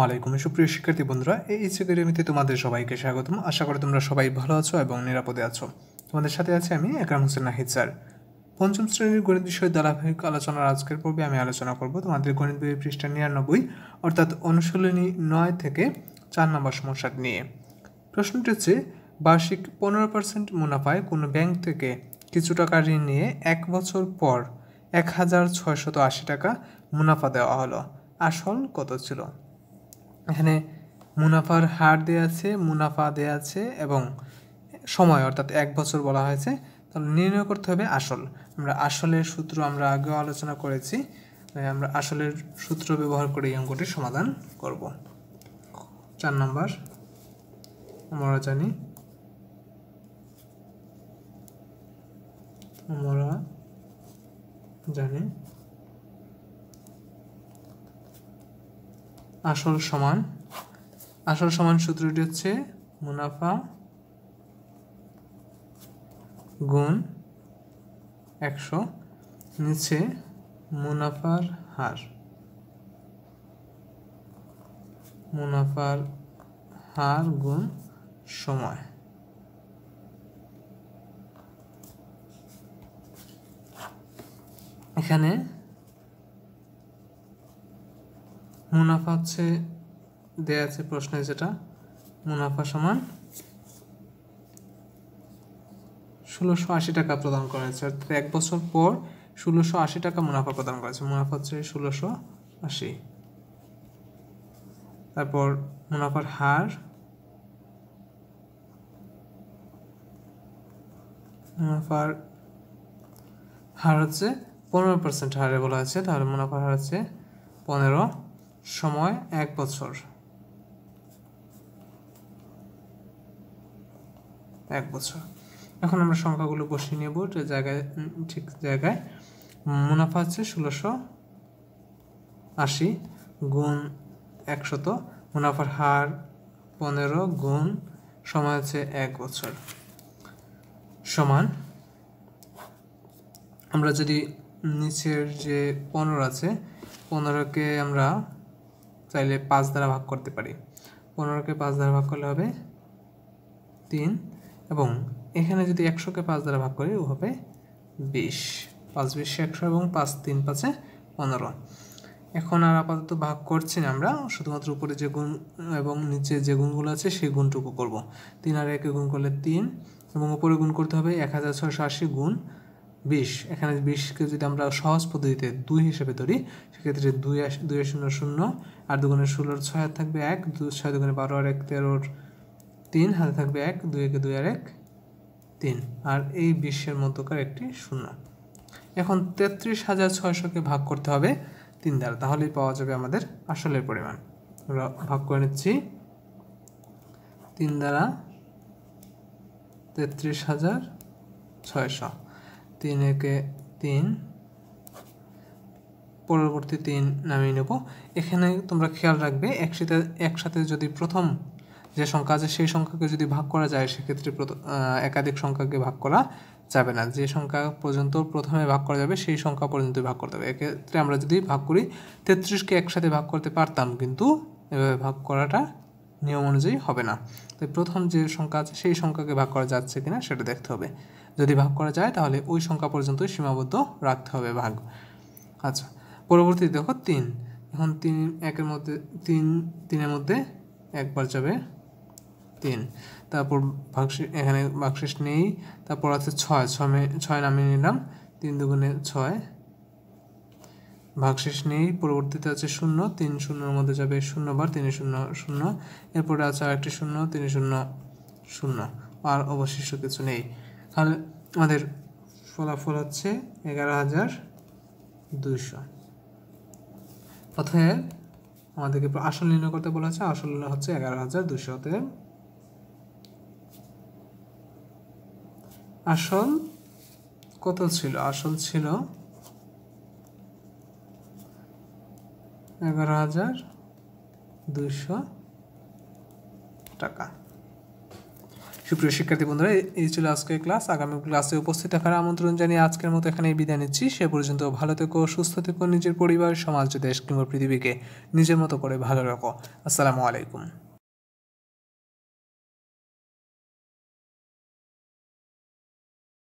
আসসালামু আলাইকুম সুপ্রিয় শিক্ষার্থী বন্ধুরা এই ইচ্ছে তোমাদের সবাইকে স্বাগতম আশা করি তোমরা সবাই ভালো আছো এবং নিরাপদে আছো তোমাদের সাথে আছি আমি একরাম হোসেন নাহিদ স্যার পঞ্চম শ্রেণীর গণিত বিষয়ে ধারাবাহিক আলোচনার আজকের পর্বে আমি আলোচনা করব তোমাদের গণিত বইয়ের পৃষ্ঠা নিরানব্বই অর্থাৎ অনুশীলনী নয় থেকে চার নম্বর সমস্যা নিয়ে প্রশ্নটি হচ্ছে বার্ষিক পনেরো পার্সেন্ট মুনাফায় কোনো ব্যাংক থেকে কিছু টাকা ঋণ নিয়ে এক বছর পর এক হাজার ছয়শত আশি টাকা মুনাফা দেওয়া হলো আসল কত ছিল এখানে মুনাফার হার দেওয়া আছে মুনাফা দেওয়া আছে এবং সময় অর্থাৎ এক বছর বলা হয়েছে তাহলে নির্ণয় করতে হবে আসল আমরা আসলের সূত্র আমরা আগেও আলোচনা করেছি আমরা আসলের সূত্র ব্যবহার করে এই অঙ্কটি সমাধান করব চার নম্বর আমরা জানি আমরা জানি আসল সমান আসল সমান সূত্রটি হচ্ছে মুনাফা গুণ একশো নিচে মুনাফার হার মুনাফার হার গুণ সময় এখানে মুনাফা হচ্ছে দেয়া আছে প্রশ্নে যেটা মুনাফা সমান ষোলোশো আশি টাকা প্রদান করা হয়েছে অর্থাৎ এক বছর পর ষোলোশো আশি টাকা মুনাফা প্রদান করা মুনাফা হচ্ছে ষোলোশো আশি তারপর মুনাফার হার মুনাফার হার হচ্ছে পনেরো পার্সেন্ট হারে বলা আছে তাহলে মুনাফার হার হচ্ছে পনেরো সময় এক বছর এক বছর এখন আমরা সংখ্যাগুলো বসিয়ে নেব জায়গায় ঠিক জায়গায় মুনাফা হচ্ছে ষোলোশো আশি গুণ একশত মুনাফার হার পনেরো গুণ সময় হচ্ছে এক বছর সমান আমরা যদি নিচের যে পনেরো আছে পনেরোকে আমরা চাইলে পাঁচ দ্বারা ভাগ করতে পারি পনেরোকে পাঁচ দ্বারা ভাগ করলে হবে তিন এবং এখানে যদি একশোকে পাঁচ দ্বারা ভাগ করি ও হবে বিশ পাঁচ বিশ একশো এবং পাঁচ তিন পাঁচে পনেরো এখন আর আপাতত ভাগ করছি না আমরা শুধুমাত্র উপরে যে গুণ এবং নিচে যে গুণগুলো আছে সেই গুণটুকু করব তিন আর একে গুণ করলে তিন এবং উপরে গুণ করতে হবে এক হাজার ছশো আশি গুণ বিশ এখানে বিশকে যদি আমরা সহজ পদ্ধতিতে দুই হিসেবে ধরি সেক্ষেত্রে দুই দুই শূন্য শূন্য আর দুগুণে ষোলোর ছয় হাত থাকবে এক দু ছয় দুগুণে বারো আর এক তেরোর তিন হাতে থাকবে এক দুই একে দুই আর এক তিন আর এই বিশ্বের মধ্যকার একটি শূন্য এখন তেত্রিশ হাজার ছয়শোকে ভাগ করতে হবে তিন দ্বারা তাহলেই পাওয়া যাবে আমাদের আসলের পরিমাণ আমরা ভাগ করে নিচ্ছি তিন দ্বারা তেত্রিশ হাজার ছয়শো তিন একে তিন পরবর্তী তিন নামিয়ে নেব এখানে তোমরা খেয়াল রাখবে একসাথে একসাথে যদি প্রথম যে সংখ্যা আছে সেই সংখ্যাকে যদি ভাগ করা যায় সেক্ষেত্রে একাধিক সংখ্যাকে ভাগ করা যাবে না যে সংখ্যা পর্যন্ত প্রথমে ভাগ করা যাবে সেই সংখ্যা পর্যন্ত ভাগ করতে হবে এক্ষেত্রে আমরা যদি ভাগ করি তেত্রিশকে একসাথে ভাগ করতে পারতাম কিন্তু এভাবে ভাগ করাটা নিয়ম অনুযায়ী হবে না তো প্রথম যে সংখ্যা আছে সেই সংখ্যাকে ভাগ করা যাচ্ছে কিনা সেটা দেখতে হবে যদি ভাগ করা যায় তাহলে ওই সংখ্যা পর্যন্ত সীমাবদ্ধ রাখতে হবে ভাগ আচ্ছা পরবর্তী দেখো তিন এখন তিন একের মধ্যে তিন তিনের মধ্যে একবার যাবে তিন তারপর ভাগশে এখানে ভাগশেষ নেই তারপর আছে ছয় ছয় ছয় নামিয়ে নিলাম তিন দুগুণে ছয় ভাগশেষ নেই পরবর্তীতে আছে শূন্য তিন শূন্যর মধ্যে যাবে শূন্য বার তিন শূন্য শূন্য এরপরে আছে আরেকটি শূন্য তিন শূন্য শূন্য আর অবশিষ্ট কিছু নেই তাহলে আমাদের ফলাফল হচ্ছে এগারো হাজার দুশো অথবা আমাদেরকে আসল নির্ণয় করতে বলা হচ্ছে আসল হচ্ছে এগারো হাজার দুশোতে আসল কত ছিল আসল ছিল এগারো হাজার দুশো টাকা সুপ্রিয় শিক্ষার্থী বন্ধুরা এই ছিল আজকের ক্লাস আগামী ক্লাসে উপস্থিত থাকার আমন্ত্রণ জানিয়ে আজকের মতো এখানে বিদায় নিচ্ছি সে পর্যন্ত ভালো থেকো সুস্থ থেকো নিজের পরিবার সমাজ দেশ কিংবা পৃথিবীকে নিজের মতো করে ভালো রাখো আসসালামু আলাইকুম